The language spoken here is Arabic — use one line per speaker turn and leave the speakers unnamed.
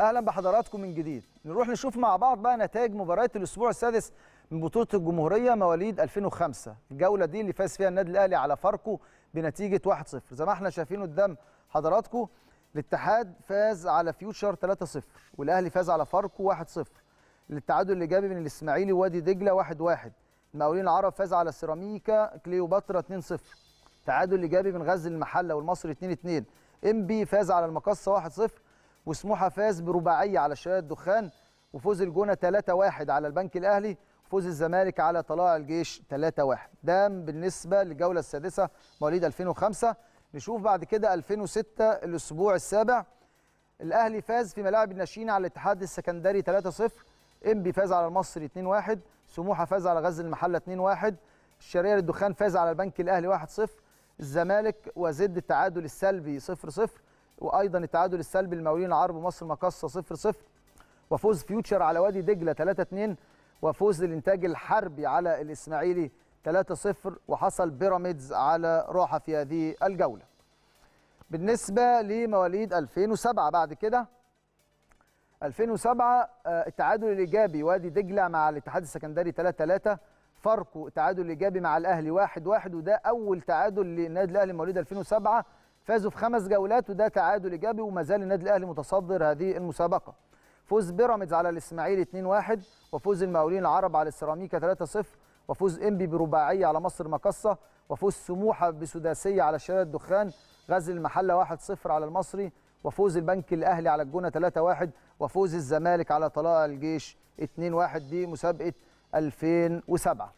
اهلا بحضراتكم من جديد نروح نشوف مع بعض بقى نتائج مباراه الاسبوع السادس من بطوله الجمهوريه مواليد 2005 الجوله دي اللي فاز فيها النادي الاهلي على فاركو بنتيجه 1-0 زي ما احنا شايفين قدام حضراتكم الاتحاد فاز على فيوتشر 3-0 والاهلي فاز على فاركو 1-0 التعادل الايجابي من الاسماعيلي ووادي دجله 1-1 المقاولين العرب فاز على سيراميكا كليوباترا 2-0 اللي جابي من غزل المحله والمصري 2-2 ام بي فاز على المقصه 1-0 وسموحه فاز برباعيه على شارع الدخان وفوز الجونه 3-1 على البنك الاهلي وفوز الزمالك على طلائع الجيش 3-1 ده بالنسبه للجوله السادسه مواليد 2005 نشوف بعد كده 2006 الاسبوع السابع الاهلي فاز في ملاعب الناشئين على الاتحاد السكندري 3-0 انبي فاز على المصري 2-1 سموحه فاز على غزل المحله 2-1 الشرقيه للدخان فاز على البنك الاهلي 1-0 الزمالك وزد التعادل السلبي 0-0 وايضا التعادل السلبي للمقاولين العرب مصر مقصه 0 0 وفوز فيوتشر على وادي دجله 3 2 وفوز الانتاج الحربي على الاسماعيلي 3 0 وحصل بيراميدز على راحه في هذه الجوله. بالنسبه لمواليد 2007 بعد كده 2007 آه، التعادل الايجابي وادي دجله مع الاتحاد السكندري 3 3 فاركو التعادل الايجابي مع الاهلي 1 1 وده اول تعادل للنادي الاهلي مواليد 2007 فازوا في خمس جولات وده تعادل ايجابي وما زال النادي الاهلي متصدر هذه المسابقه فوز بيراميدز على الاسماعيلي 2-1 وفوز المقاولين العرب على السيراميكا 3-0 وفوز انبي برباعيه على مصر مقصه وفوز سموحه بسداسيه على شارع الدخان غزل المحله 1-0 على المصري وفوز البنك الاهلي على الجونه 3-1 وفوز الزمالك على طلائع الجيش 2-1 دي مسابقه 2007